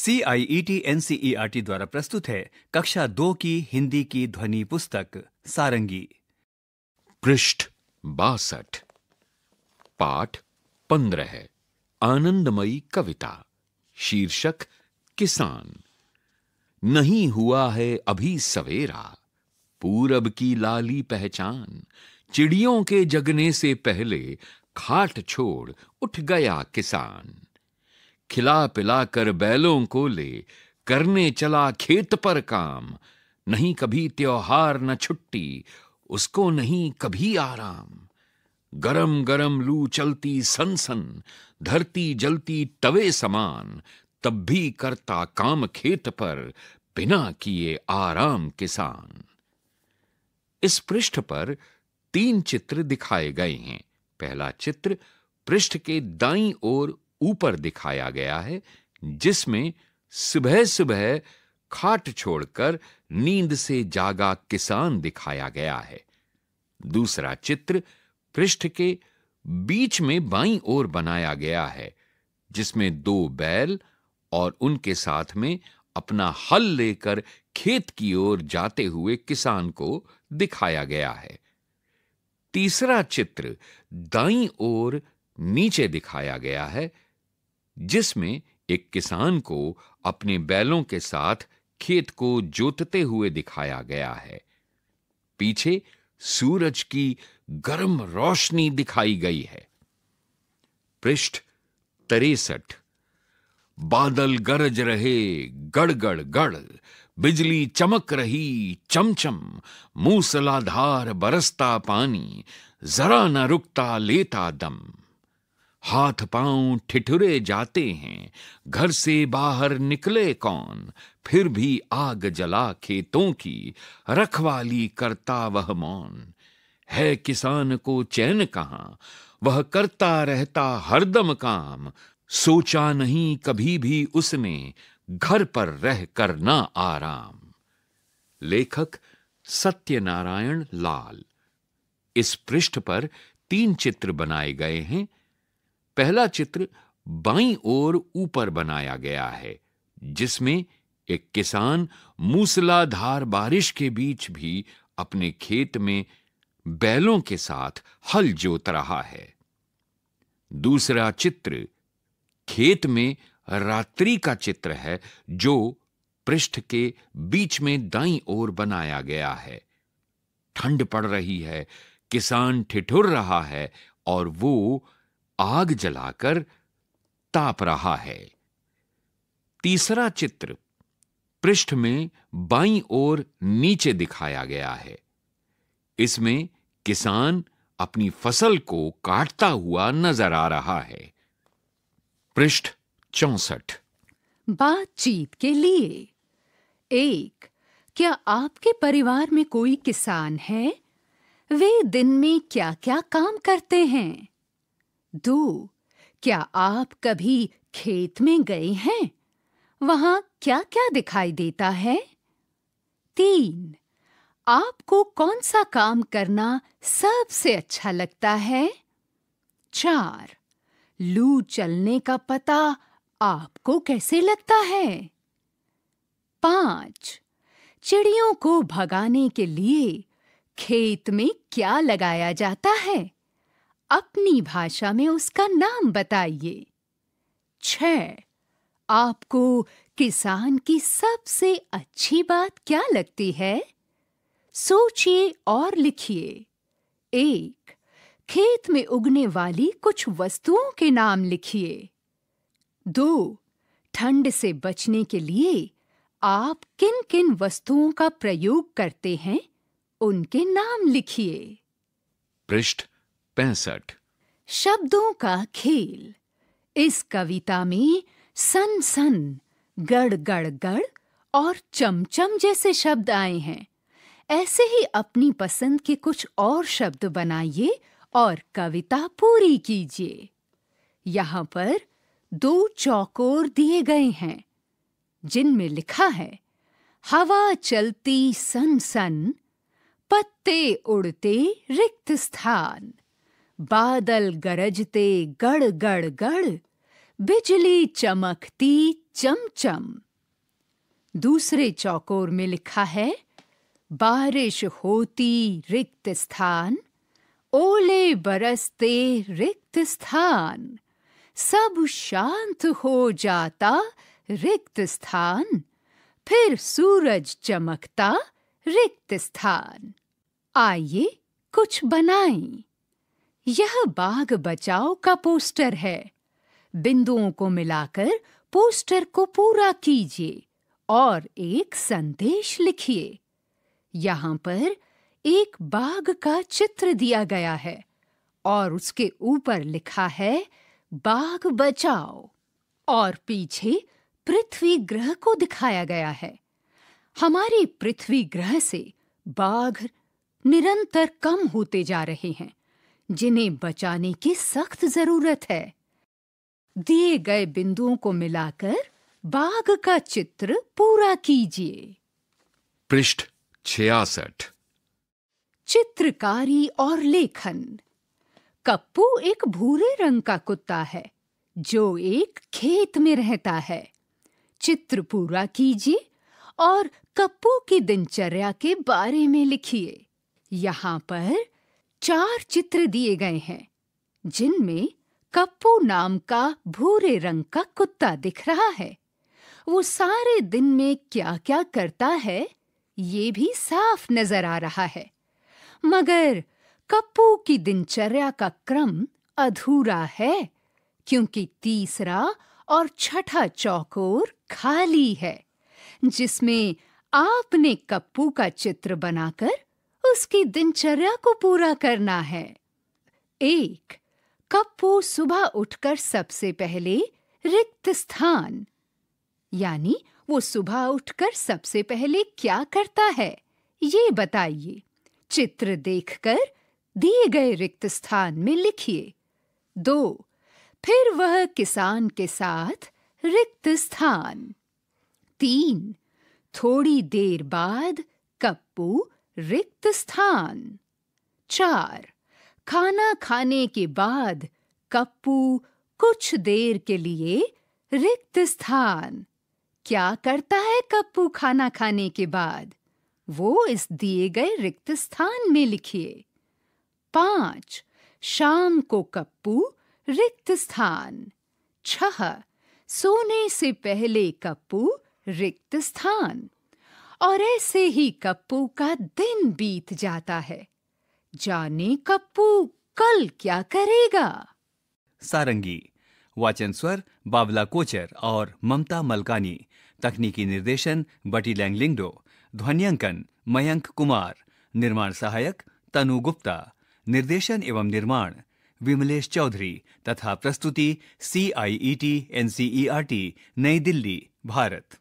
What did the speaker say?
C I E T N C E R T द्वारा प्रस्तुत है कक्षा दो की हिंदी की ध्वनि पुस्तक सारंगी पृष्ठ बासठ पाठ पंद्रह आनंदमयी कविता शीर्षक किसान नहीं हुआ है अभी सवेरा पूरब की लाली पहचान चिड़ियों के जगने से पहले खाट छोड़ उठ गया किसान खिला पिला कर बैलों को ले करने चला खेत पर काम नहीं कभी त्योहार न छुट्टी उसको नहीं कभी आराम गरम गरम लू चलती सनसन धरती जलती तवे समान तब भी करता काम खेत पर बिना किए आराम किसान इस पृष्ठ पर तीन चित्र दिखाए गए हैं पहला चित्र पृष्ठ के दाई ओर ऊपर दिखाया गया है जिसमें सुबह सुबह खाट छोड़कर नींद से जागा किसान दिखाया गया है दूसरा चित्र पृष्ठ के बीच में बाई ओर बनाया गया है जिसमें दो बैल और उनके साथ में अपना हल लेकर खेत की ओर जाते हुए किसान को दिखाया गया है तीसरा चित्र दाई ओर नीचे दिखाया गया है जिसमें एक किसान को अपने बैलों के साथ खेत को जोतते हुए दिखाया गया है पीछे सूरज की गर्म रोशनी दिखाई गई है पृष्ठ तिरसठ बादल गरज रहे गड़गड़ गड़ बिजली चमक रही चमचम मूसलाधार बरसता पानी जरा न रुकता लेता दम हाथ पांव ठिठुरे जाते हैं घर से बाहर निकले कौन फिर भी आग जला खेतों की रखवाली करता वह मौन है किसान को चैन कहाँ वह करता रहता हरदम काम सोचा नहीं कभी भी उसने घर पर रह कर ना आराम लेखक सत्यनारायण लाल इस पृष्ठ पर तीन चित्र बनाए गए हैं पहला चित्र बाईं ओर ऊपर बनाया गया है जिसमें एक किसान मूसलाधार बारिश के बीच भी अपने खेत में बैलों के साथ हल जोत रहा है दूसरा चित्र खेत में रात्रि का चित्र है जो पृष्ठ के बीच में दाई ओर बनाया गया है ठंड पड़ रही है किसान ठिठुर रहा है और वो आग जलाकर ताप रहा है तीसरा चित्र पृष्ठ में बाई ओर नीचे दिखाया गया है इसमें किसान अपनी फसल को काटता हुआ नजर आ रहा है पृष्ठ चौसठ बातचीत के लिए एक क्या आपके परिवार में कोई किसान है वे दिन में क्या-क्या काम करते हैं दो क्या आप कभी खेत में गए हैं वहां क्या क्या दिखाई देता है तीन आपको कौन सा काम करना सबसे अच्छा लगता है चार लू चलने का पता आपको कैसे लगता है पांच चिड़ियों को भगाने के लिए खेत में क्या लगाया जाता है अपनी भाषा में उसका नाम बताइए छ आपको किसान की सबसे अच्छी बात क्या लगती है सोचिए और लिखिए एक खेत में उगने वाली कुछ वस्तुओं के नाम लिखिए दो ठंड से बचने के लिए आप किन किन वस्तुओं का प्रयोग करते हैं उनके नाम लिखिए पृष्ठ पैंसठ शब्दों का खेल इस कविता में सन सन गड़ गड़ गड़ और चमचम जैसे शब्द आए हैं ऐसे ही अपनी पसंद के कुछ और शब्द बनाइए और कविता पूरी कीजिए यहाँ पर दो चौकोर दिए गए हैं जिनमें लिखा है हवा चलती सन सन पत्ते उड़ते रिक्त स्थान बादल गरजते गड़ गड़ गड़ बिजली चमकती चम चम दूसरे चौकोर में लिखा है बारिश होती रिक्त स्थान ओले बरसते रिक्त स्थान सब शांत हो जाता रिक्त स्थान फिर सूरज चमकता रिक्त स्थान आइए कुछ बनाएं यह बाघ बचाओ का पोस्टर है बिंदुओं को मिलाकर पोस्टर को पूरा कीजिए और एक संदेश लिखिए यहाँ पर एक बाघ का चित्र दिया गया है और उसके ऊपर लिखा है बाघ बचाओ और पीछे पृथ्वी ग्रह को दिखाया गया है हमारे पृथ्वी ग्रह से बाघ निरंतर कम होते जा रहे हैं जिन्हें बचाने की सख्त जरूरत है दिए गए बिंदुओं को मिलाकर बाघ का चित्र पूरा कीजिए पृष्ठ छियासठ चित्रकारी और लेखन कप्पू एक भूरे रंग का कुत्ता है जो एक खेत में रहता है चित्र पूरा कीजिए और कप्पू की दिनचर्या के बारे में लिखिए यहाँ पर चार चित्र दिए गए हैं जिनमें कप्पू नाम का भूरे रंग का कुत्ता दिख रहा है वो सारे दिन में क्या-क्या करता है ये भी साफ नजर आ रहा है मगर कप्पू की दिनचर्या का क्रम अधूरा है क्योंकि तीसरा और छठा चौकोर खाली है जिसमें आपने कप्पू का चित्र बनाकर उसकी दिनचर्या को पूरा करना है एक कप्पू सुबह उठकर सबसे पहले रिक्त स्थान यानी वो सुबह उठकर सबसे पहले क्या करता है ये बताइए चित्र देखकर दिए गए रिक्त स्थान में लिखिए दो फिर वह किसान के साथ रिक्त स्थान तीन थोड़ी देर बाद कप्पू रिक्त स्थान चार खाना खाने के बाद कप्पू कुछ देर के लिए रिक्त स्थान क्या करता है कप्पू खाना खाने के बाद वो इस दिए गए रिक्त स्थान में लिखिए पांच शाम को कप्पू रिक्त स्थान छह सोने से पहले कप्पू रिक्त स्थान और ऐसे ही कप्पू का दिन बीत जाता है जाने कप्पू कल क्या करेगा सारंगी वाचन स्वर बाबला कोचर और ममता मलकानी तकनीकी निर्देशन बटी लैंगलिंगडो ध्वनियांकन मयंक कुमार निर्माण सहायक तनु गुप्ता निर्देशन एवं निर्माण विमलेश चौधरी तथा प्रस्तुति C I E T N C E R T New Delhi Bharat